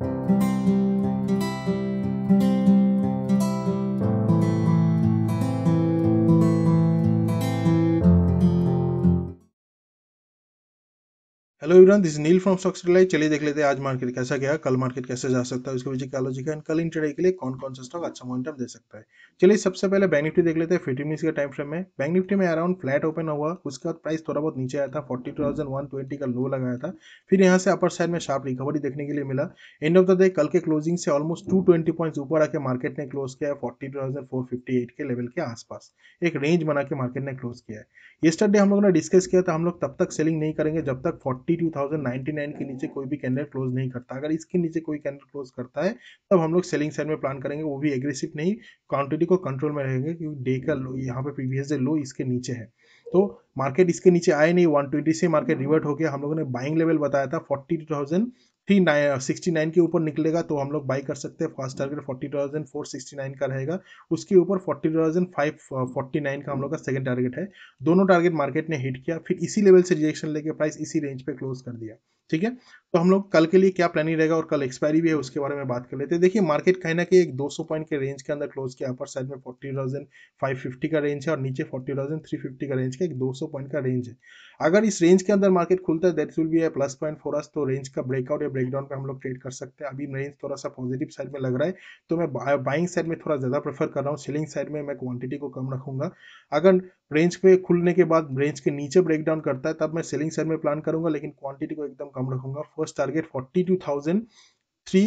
Música hello everyone this Neel from stocks live चलिए देख लेते हैं आज मार्केट कैसा गया कल मार्केट कैसे जा सकता है उसके पीछे क्या लॉजिक है कल इंटरडे के लिए कौन कौन सा स्टॉक अच्छा मोमेंटम दे सकता है चलिए सबसे पहले बैंक निफ्टी देख लेते हैं फिफ्टी मिनट्स के टाइम फ्रेम में बैंक निफ्टी में अराउंड फ्लैट ओपन हुआ उसके बाद प्राइस थोड़ा बहुत नीचे आया था फोर्टी का लो लगाया था फिर यहाँ से अपर साइड में शार्प रिकवरी देखने के लिए मिला एंड ऑफ द डे कल के क्लोजिंग से ऑलमोस्ट टू पॉइंट्स ऊपर आके मार्केट ने क्लोज किया है फोर्टी के लेवल के आसपास एक रेंज बना के मार्केट ने क्लोज किया है येस्टरडे हम लोगों ने डिस्कस किया था हम लोग तब तक सेलिंग नहीं करेंगे जब तक फोर्टी टू के नीचे कोई भी कैंडल क्लोज नहीं करता अगर इसके नीचे कोई कैंडल क्लोज करता है तब हम लोग सेलिंग साइड में प्लान करेंगे वो भी एग्रेसिव नहीं क्वांटिटी को कंट्रोल में रहेंगे क्योंकि डे का लो यहाँ पे प्रीवियस डे लो इसके नीचे है तो मार्केट इसके नीचे आए नहीं 120 से मार्केट रिवर्ट हो गया हम लोगों ने बाइंग लेवल बताया था forty two thousand three sixty nine के ऊपर निकलेगा तो हम लोग बाई कर सकते हैं first target forty thousand four sixty nine का रहेगा उसके ऊपर forty thousand five forty nine का हम लोग का सेकेंड टारगेट है दोनों टारगेट मार्केट ने हिट किया फिर इसी लेवल से रिजेक्शन लेके प्राइस इसी रेंज पे क्लोज कर दिया ठीक है तो हम लोग कल के लिए क्या प्लानिंग रहेगा और कल एक्सपायरी भी है उसके बारे में बात कर लेते हैं देखिए मार्केट कहीं ना कहीं एक 200 पॉइंट के रेंज के अंदर क्लोज किया अपर साइड में 40,550 का रेंज है और नीचे 40,350 का रेंज का एक 200 पॉइंट का रेंज है अगर इस रेंज के अंदर मार्केट खुलता है that will be a plus point for us तो रेंज का ब्रेकआउट या ब्रेकडाउन पर हम लोग ट्रेड कर सकते हैं अभी रेंज थोड़ा सा पॉजिटिव साइड में लग रहा है तो मैं बाइंग साइड में थोड़ा ज़्यादा प्रेफर कर रहा हूँ सेलिंग साइड में मैं क्वान्टिटी को कम रखूंगा अगर रेंज पे खुलने के बाद रेंज के नीचे ब्रेक डाउन करता है तब मैं सेलिंग साइड में प्लान करूंगा लेकिन क्वांटिटी को एकदम कम रखूंगा first target forty two thousand three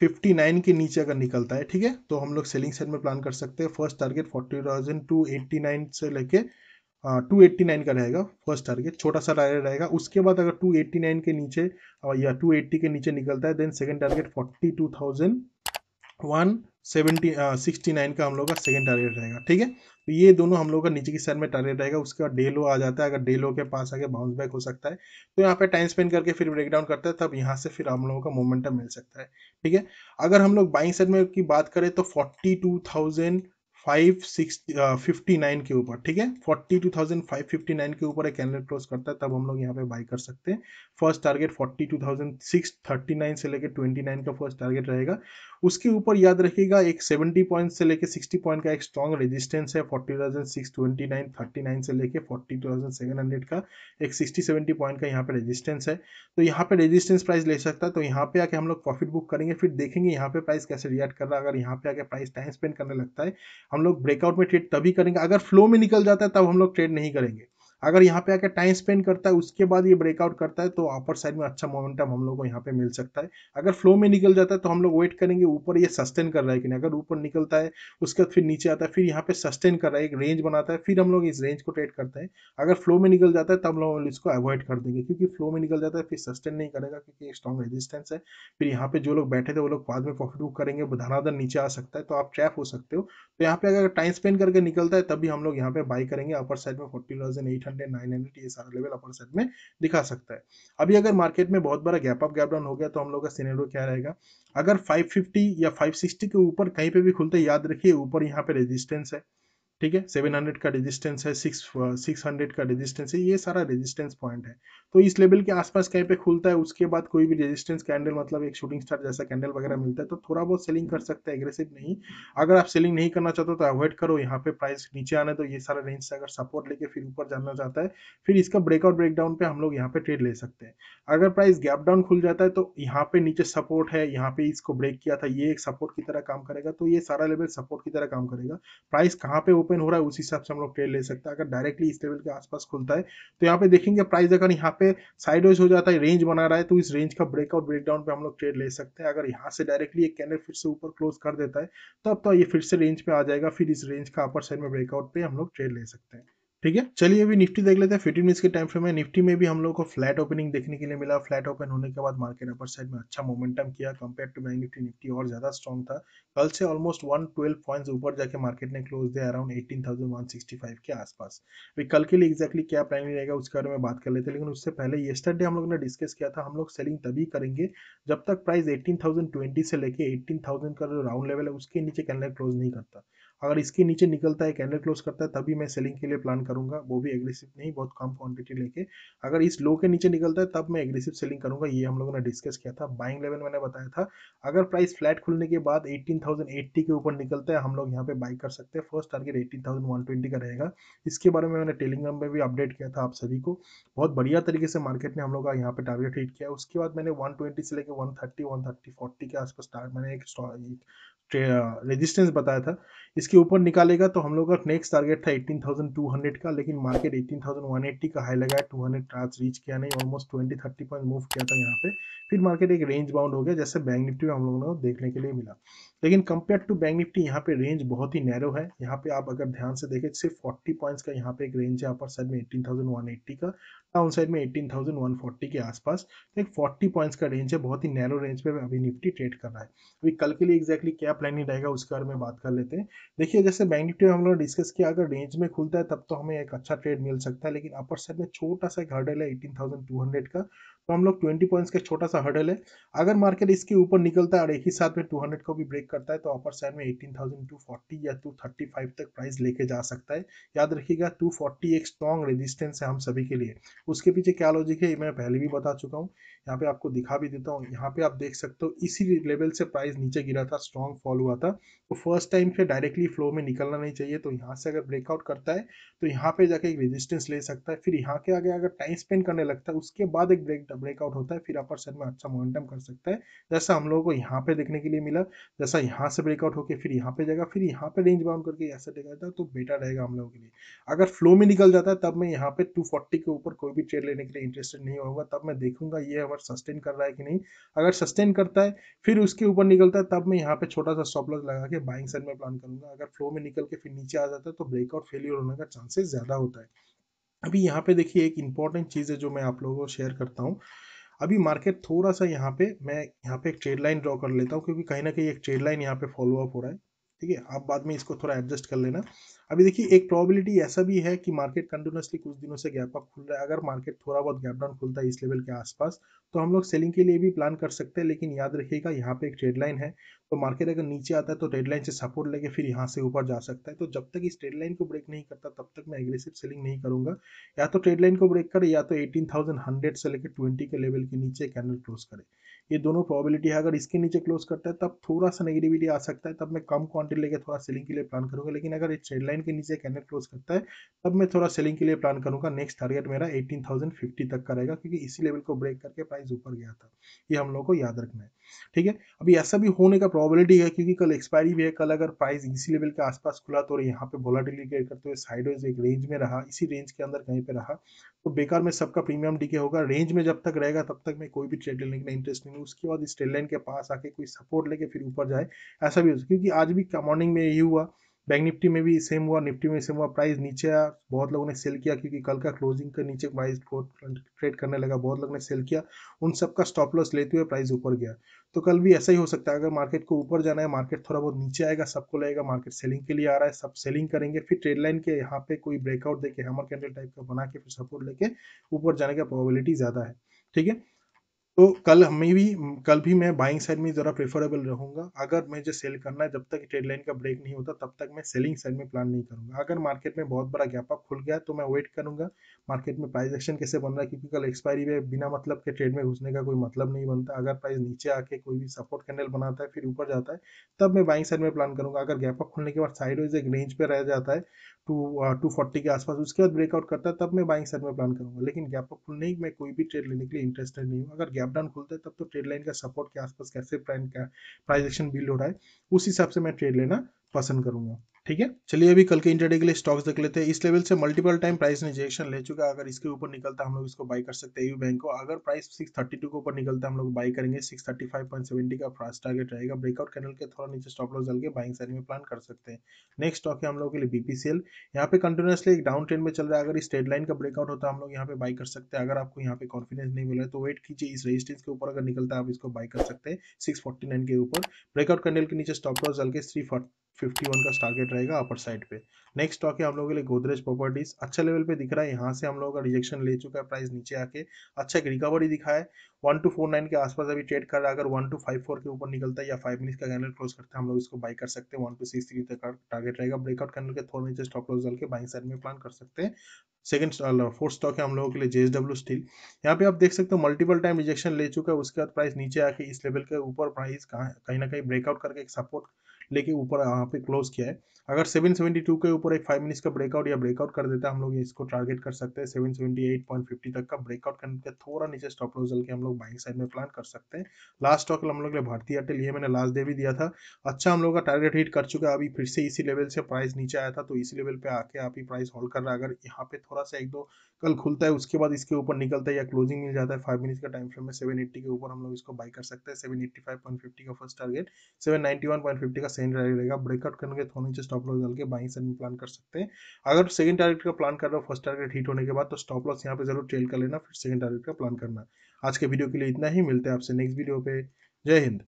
fifty nine के नीचे अगर निकलता है ठीक है तो हम लोग सेलिंग साइड में प्लान कर सकते हैं first target forty thousand two eighty nine से लेके टू एट्टी नाइन का रहेगा फर्स्ट टारगेट छोटा सा टारगेट रहेगा उसके बाद अगर टू एट्टी नाइन के नीचे या टू एट्टी के नीचे निकलता है then second target forty two thousand one seventy sixty nine का हम लोग का सेकेंड टारगेट रहेगा ठीक है तो ये दोनों हम लोग का नीचे की साइड में टारगेट रहेगा उसका डे लो आ जाता है अगर डे लो के पास आके बाउंस बैक हो सकता है तो यहाँ पे टाइम स्पेंड करके फिर ब्रेकडाउन करता है तब यहाँ से फिर हम लोगों का मोमेंटम मिल सकता है ठीक है अगर हम लोग बाइंग साइड में की बात करें तो forty two thousand five six fifty nine के ऊपर ठीक है forty two thousand five fifty nine के ऊपर एक कैंडल क्लोज करता है तब हम लोग यहाँ पे बाई कर सकते हैं first target forty two thousand six thirty nine से लेकर ट्वेंटी नाइन का फर्स्ट टारगेट रहेगा उसके ऊपर याद रखिएगा एक 70 पॉइंट से लेकर सिक्सटी पॉइंट का एक स्ट्रॉन्ग रेजिस्टेंस है forty 39 six twenty nine thirty nine से लेकर forty two thousand seven hundred का एक सिक्सटी सेवेंटी पॉइंट का यहाँ पे रेजिस्टेंस है तो यहाँ पे रेजिस्टेंस प्राइस ले सकता है तो यहाँ पे आके हम लोग प्रॉफिट बुक करेंगे फिर देखेंगे यहाँ पे प्राइस कैसे रिएक्ट कर रहा है अगर यहाँ पे आके प्राइस टाइम स्पेंड करने लगता है हम लोग ब्रेकआउट में ट्रेड तभी करेंगे अगर फ्लो में निकल जाता है तब हम लोग ट्रेड नहीं करेंगे अगर यहाँ पे आकर टाइम स्पेंड करता है उसके बाद ये ब्रेकआउट करता है तो अपर साइड में अच्छा मोमेंटम हम लोग को यहाँ पे मिल सकता है अगर फ्लो में निकल जाता है तो हम लोग वेट करेंगे ऊपर ये सस्टेन कर रहा है कि नहीं अगर ऊपर निकलता है उसके बाद फिर नीचे आता है फिर यहाँ पे सस्टेन कर रहा है एक रेंज बनाता है फिर हम लोग इस रेंज को ट्रेड करते हैं अगर फ्लो में निकल जाता है तब हम लोग इसको अवॉइड कर देंगे क्योंकि फ्लो में निकल जाता है फिर सस्टेन नहीं करेगा क्योंकि स्ट्रॉन्ग रेजिस्टेंस है फिर यहाँ पे जो लोग बैठे थे वो लोग बाद में प्रॉफिट बुक करेंगे धनाधन नीचे आ सकता है तो आप ट्रैप हो सकते हो तो यहाँ पे अगर टाइम स्पेंड करके निकलता है तभी हम लोग यहाँ पे बाई करेंगे अपर साइड में फोर्टी हंड्रेड नाइन हंड्रेड ये सारा लेवल अपर साइड में दिखा सकता है अभी अगर मार्केट में बहुत बड़ा गैप अप गैप डाउन हो गया तो हम लोग का सीनेरो क्या रहेगा अगर 550 या 560 के ऊपर कहीं पे भी खुलते याद रखिए ऊपर यहाँ पे रेजिस्टेंस है ठीक है 700 का रेजिस्टेंस है सिक्स सिक्स हंड्रेड का रेजिस्टेंस है ये सारा रेजिस्टेंस पॉइंट है तो इस लेवल के आसपास कहीं पे खुलता है उसके बाद कोई भी रेजिस्टेंस कैंडल मतलब एक शूटिंग स्टार जैसा कैंडल वगैरह मिलता है तो थोड़ा बहुत सेलिंग कर सकते हैं एग्रेसिव नहीं अगर आप सेलिंग नहीं करना चाहते तो अवॉइड करो यहाँ पे प्राइस नीचे आने तो ये सारा रेंज से अगर सपोर्ट लेके फिर ऊपर जाना चाहता है फिर इसका ब्रेकआउट ब्रेकडाउन पे हम लोग यहाँ पे ट्रेड ले सकते हैं अगर प्राइस गैप डाउन खुल जाता है तो यहाँ पे नीचे सपोर्ट है यहाँ पे इसको ब्रेक किया था ये एक सपोर्ट की तरह काम करेगा तो ये सारा लेवल सपोर्ट की तरह काम करेगा प्राइस कहाँ पे ओपन हो रहा है उस हिसाब से हम लोग ट्रेड ले सकते हैं अगर डायरेक्टली इस लेवल के आसपास खुलता है तो यहाँ पे देखेंगे प्राइस अगर यहाँ पे पे साइडवाइज हो जाता है रेंज बना रहा है तो इस रेंज का ब्रेकआउट ब्रेकडाउन पे हम लोग ट्रेड ले सकते हैं अगर यहाँ से डायरेक्टली एक कैंडल फिर से ऊपर क्लोज कर देता है तब तो, तो ये फिर से रेंज पे आ जाएगा फिर इस रेंज का अपर साइड में ब्रेकआउट पे हम लोग ट्रेड ले सकते हैं ठीक है चलिए अभी निफ्टी देख लेते हैं फिफ्टीन मिनट्स के टाइम फ्रेम में निफ्टी में भी हम लोग को फ्लैट ओपनिंग देखने के लिए मिला फ्लैट ओपन होने के बाद मार्केट अपर साइड में अच्छा मोमेंटम किया compare to bank Nifty Nifty और ज्यादा स्ट्रॉन्ग था कल से ऑलमोस्ट ट्वेल्व पॉइंट ऊपर जाके मार्केट ने क्लोज दिया अराउंड फाइव के आसपास अभी कल के लिए एक्जैक्टली क्या प्लान रहेगा उसके बारे में बात कर लेते हैं लेकिन उससे पहले येस्टरडे हम लोग ने डिस्कस किया था हम लोग सेलिंग तभी करेंगे जब तक प्राइस एटीन से लेके एटीन का जो राउंड लेवल है उसके नीचे कैंडल क्लोज नहीं करता अगर इसके नीचे निकलता है कैंडल क्लोज करता है तभी मैं सेलिंग के लिए प्लान करूंगा वो भी एग्रेसिव नहीं बहुत कम क्वांटिटी लेके अगर इस लो के नीचे निकलता है तब मैं एग्रेसिव सेलिंग करूंगा ये हम लोगों ने डिस्कस किया था बाइंग लेवल मैंने बताया था अगर प्राइस फ्लैट खुलने के बाद 18,080 के ऊपर निकलता है हम लोग यहाँ पे बाई कर सकते हैं फर्स्ट टारगेट 18,120 का रहेगा इसके बारे में मैंने टेलीग्राम में भी अपडेट किया था आप सभी को बहुत बढ़िया तरीके से मार्केट ने हम लोग का यहाँ पे टारगेट हिट किया उसके बाद मैंने वन से लेकर वन थर्टी वन के आसपास मैंने एक रेजिस्टेंस बताया था इसके ऊपर निकालेगा तो हम लोग का नेक्स्ट टारगेट था 18,200 का लेकिन मार्केट 18,180 का हाई है 200 ट्रांस रीच किया नहीं ऑलमोस्ट 20 30 पॉइंट मूव किया था यहाँ पे फिर मार्केट एक रेंज बाउंड हो गया जैसे बैंक निफ्टी में हम लोगों को देखने के लिए मिला लेकिन कंपेयर टू बैंक निफ्टी यहाँ पे रेंज बहुत ही नैरो है यहाँ पे आप अगर ध्यान से देखें सिर्फ फोर्टी पॉइंट्स का यहाँ पे एक रेंज है अपर साइड में 18,180 का डाउन साइड में एटीन के आसपास तो एक फोर्टी पॉइंट्स का रेंज है बहुत ही नैरो रेंज पे अभी निफ्टी ट्रेड कर रहा है अभी कल के लिए एक्जैक्टली क्या प्लान ही रहेगा उसके बारे में बात कर लेते हैं देखिए जैसे बैंक निफ्टी हम लोग डिस्कस किया अगर रेंज में खुलता है तब तो हमें एक अच्छा ट्रेड मिल सकता है लेकिन अपर साइड में छोटा सा हर्डल है एटीन थाउजेंड टू हंड्रेड का तो हम लोग ट्वेंटी पॉइंट्स का छोटा सा हर्डल है अगर मार्केट इसके ऊपर निकलता है और एक ही साथ में टू हंड्रेड को भी ब्रेक करता है तो अपर साइड में एटीन थाउजेंड टू फोर्टी या टू थर्टी फाइव तक प्राइस लेके जा सकता है याद रखिएगा टू फोर्टी एक स्ट्रॉन्ग रेजिस्टेंस है हम सभी के लिए उसके पीछे क्या लॉजिक है ये मैं पहले भी बता चुका हूँ यहाँ पे आपको दिखा भी देता हूँ यहाँ पे आप देख सकते हो इसी लेवल से प्राइस नीचे गिरा था स्ट्रॉन्ग फॉल हुआ था तो फर्स्ट टाइम फिर डायरेक्टली फ्लो में निकलना नहीं चाहिए तो यहाँ से अगर ब्रेकआउट करता है तो यहाँ पे जाके एक रेजिस्टेंस ले सकता है फिर यहाँ के आगे अगर टाइम स्पेंड करने लगता है उसके बाद एक ब्रेक ब्रेकआउट होता है फिर अपर साइड में अच्छा मोमेंटम कर सकता है जैसा हम लोगों को यहाँ पे देखने के लिए मिला जैसा यहाँ से ब्रेकआउट होकर फिर यहाँ पे जाएगा फिर यहाँ पे रेंज बाउंड करके ऐसे देखा तो बेटर रहेगा हम लोगों के लिए अगर फ्लो में निकल जाता है तब मैं यहाँ पे टू के ऊपर कोई भी ट्रेड लेने के लिए इंटरेस्टेड नहीं होगा तब मैं देखूंगा ये बराबर सस्टेन कर रहा है कि नहीं अगर सस्टेन करता है फिर उसके ऊपर निकलता है तब मैं यहाँ पे छोटा सा स्टॉप लॉस लगा के बाइंग साइड में प्लान करूंगा अगर फ्लो में निकल के फिर नीचे आ जाता है तो ब्रेकआउट फेलियर होने का चांसेस ज़्यादा होता है अभी यहाँ पे देखिए एक इंपॉर्टेंट चीज़ है जो मैं आप लोगों को शेयर करता हूँ अभी मार्केट थोड़ा सा यहाँ पे मैं यहाँ पे एक ट्रेड लाइन ड्रॉ कर लेता हूँ क्योंकि कहीं ना कहीं एक ट्रेड लाइन यहाँ पे फॉलो अप हो रहा है ठीक है आप बाद में इसको थोड़ा एडजस्ट कर लेना अभी देखिए एक प्रोबेबिलिटी ऐसा भी है कि मार्केट कंटिन्यूसली कुछ दिनों से गैप अप खुल रहा है अगर मार्केट थोड़ा बहुत गैप डाउन खुलता है इस लेवल के आसपास तो हम लोग सेलिंग के लिए भी प्लान कर सकते हैं लेकिन याद रखिएगा यहाँ पे एक ट्रेड लाइन है तो मार्केट अगर नीचे आता है तो ट्रेड लाइन से सपोर्ट लेके फिर यहाँ से ऊपर जा सकता है तो जब तक इस ट्रेड लाइन को ब्रेक नहीं करता तब तक मैं एग्रेसिव सेलिंग नहीं करूंगा या तो ट्रेड लाइन को ब्रेक करे या तो एटीन से लेकर ट्वेंटी के लेवल के नीचे कैंडल क्लोज करे ये दोनों प्रॉबिलिटी है अगर इसके नीचे क्लोज करता है तब थोड़ा सा नेगेटिविटी आ सकता है तब मैं कम क्वान्टिटी प्रॉफिट लेके थोड़ा सेलिंग के लिए प्लान करूंगा लेकिन अगर इस ट्रेड लाइन के नीचे कैंडल क्लोज करता है तब मैं थोड़ा सेलिंग के लिए प्लान करूंगा नेक्स्ट टारगेट मेरा 18,050 तक का रहेगा क्योंकि इसी लेवल को ब्रेक करके प्राइस ऊपर गया था ये हम लोग को याद रखना है ठीक है अभी ऐसा भी होने का प्रॉबिलिटी है क्योंकि कल एक्सपायरी भी है कल अगर प्राइस इसी लेवल के आसपास खुला तो यहाँ पे बोला क्रिएट करते हुए साइडवेज एक रेंज में रहा इसी रेंज के अंदर कहीं पे रहा तो बेकार में सबका प्रीमियम डीके होगा रेंज में जब तक रहेगा तब तक मैं कोई भी ट्रेड लेने का इंटरेस्ट नहीं उसके बाद इस ट्रेड लाइन के पास आके कोई सपोर्ट लेके फिर ऊपर जाए ऐसा भी हो क्योंकि आज भी मॉर्निंग में यही हुआ बैंक निफ्टी में भी सेम हुआ निफ्टी में सेम हुआ प्राइस नीचे आया बहुत लोगों ने सेल किया क्योंकि कल का क्लोजिंग का नीचे प्राइस ट्रेड करने लगा बहुत लोगों ने सेल किया उन सब का स्टॉप लॉस लेते हुए प्राइस ऊपर गया तो कल भी ऐसा ही हो सकता है अगर मार्केट को ऊपर जाना है मार्केट थोड़ा बहुत नीचे आएगा सबको लगेगा मार्केट सेलिंग के लिए आ रहा है सब सेलिंग करेंगे फिर ट्रेड लाइन के यहाँ पे कोई ब्रेकआउट देके हैमर कैंडल टाइप का बना के फिर सपोर्ट लेके ऊपर जाने का प्रॉबिलिटी ज़्यादा है ठीक है तो कल हमें भी कल भी मैं बाइंग साइड में ज़रा प्रेफरेबल रहूँगा अगर मुझे सेल करना है जब तक ट्रेड लाइन का ब्रेक नहीं होता तब तक मैं सेलिंग साइड में प्लान नहीं करूँगा अगर मार्केट में बहुत बड़ा गैप अप खुल गया तो मैं वेट करूंगा मार्केट में प्राइस एक्शन कैसे बन रहा है क्योंकि कल एक्सपायरी में बिना मतलब के ट्रेड में घुसने का कोई मतलब नहीं बनता अगर प्राइस नीचे आके कोई भी सपोर्ट कैंडल बनाता है फिर ऊपर जाता है तब मैं बाइंग साइड में प्लान करूंगा अगर गैप अप खुलने के बाद साइड वाइज एक रेंज पर रह जाता है टू टू फोर्टी के आसपास उसके बाद ब्रेकआउट करता है तब मैं बाइंग साइड में प्लान करूंगा लेकिन गैप अप खुलने ही मैं कोई भी ट्रेड लेने के लिए इंटरेस्टेड नहीं हूँ अगर गैप डाउन खुलता है तब तो ट्रेड लाइन का सपोर्ट के आसपास कैसे प्राइन का प्राइजेक्शन बिल्ड हो रहा है उस हिसाब से मैं ट्रेड लेना पसंद करूंगा ठीक है चलिए अभी कल के इंटरडे के लिए स्टॉक्स देख लेते हैं इस लेवल से मल्टीपल टाइम प्राइस रिजेक्शन ले चुका है अगर इसके ऊपर निकलता हम लोग इसको बाई कर सकते हैं यू बैंक को अगर प्राइस 632 के ऊपर निकलता हम लोग बाई करेंगे 635.70 का फर्स्ट टारगेट रहेगा ब्रेकआउट कैनल के थोड़ा नीचे स्टॉप लॉस डाल के बाइंग साइड में प्लान कर सकते हैं नेक्स्ट स्टॉक है हम लोग के लिए बीपीसीएल यहाँ पे कंटिन्यूसली एक डाउन ट्रेंड में चल रहा है अगर इस ट्रेड लाइन का ब्रेकआउट होता हम लोग यहाँ पे बाई कर सकते हैं अगर आपको यहाँ पे कॉन्फिडेंस नहीं मिला है तो वेट कीजिए इस रेजिस्टेंस के ऊपर अगर निकलता है आप इसको बाई कर सकते हैं सिक्स के ऊपर ब्रेकआउट कैंडल के नीचे स्टॉप लॉस डाल के थ्री फिफ्टी वन का टारगेट रहेगा अपर साइड पे नेक्स्ट स्टॉक है हम लोगों के लिए गोदरेज प्रॉपर्टीज अच्छे लेवल पे दिख रहा है यहाँ से हम लोगों का रिजेक्शन ले चुका है प्राइस नीचे आके अच्छा एक रिकवरी दिखा है वन टू फोर नाइन के आसपास अभी ट्रेड कर रहा है अगर वन टू फाइव फोर के ऊपर निकलता है या फाइव मिनट का कैंडल क्लोज करते हैं हम लोग इसको बाई कर सकते हैं वन टू सिक्स थ्री तक टारगेट रहेगा ब्रेकआउट कैंडल के थोड़ा नीचे स्टॉप लॉस डाल के बाइंग साइड में प्लान कर सकते हैं सेकंड फोर्थ स्टॉक है हम लोगों के लिए जेएसडब्ल्यू स्टील यहाँ पे आप देख सकते हो मल्टीपल टाइम रिजेक्शन ले चुका है उसके बाद प्राइस नीचे आके इस लेवल के ऊपर प्राइस कहीं ना कहीं ब्रेकआउट करके एक सपोर्ट लेके ऊपर यहाँ पे क्लोज किया है अगर 772 के ऊपर एक फाइव मिनट्स का ब्रेकआउट या ब्रेकआउट कर देता है हम लोग इसको टारगेट कर सकते हैं 778.50 तक का ब्रेकआउट करने के थोड़ा नीचे स्टॉप लॉस डल के हम लोग बाइंग साइड में प्लान कर सकते हैं लास्ट स्टॉक हम लोग भारतीय एयरटेल ये मैंने लास्ट डे भी दिया था अच्छा हम लोग का टारगेट हिट कर चुका है अभी फिर से इसी लेवल से प्राइस नीचे आया था तो इसी लेवल पे आके आप ही प्राइस होल्ड कर रहा है अगर यहाँ पे थोड़ा सा एक दो कल खुलता है उसके बाद इसके ऊपर निकलता है या क्लोजिंग मिल जाता है फाइव मिनट्स का टाइम फ्रेम में सेवन के ऊपर हम लोग इसको बाई कर सकते हैं सेवन का फर्स्ट टारगेट सेवन का सेकंड टारगेट रहेगा ब्रेकआउट करने के तो नीचे स्टॉप लॉस डाल के बाई साइड में प्लान कर सकते हैं अगर सेकंड टारगेट का प्लान कर रहे हो फर्स्ट टारगेट हिट होने के बाद तो स्टॉप लॉस यहाँ पे जरूर ट्रेल कर लेना फिर सेकंड टारगेट का प्लान करना आज के वीडियो के लिए इतना ही मिलते हैं आपसे नेक्स्ट वीडियो पे जय हिंद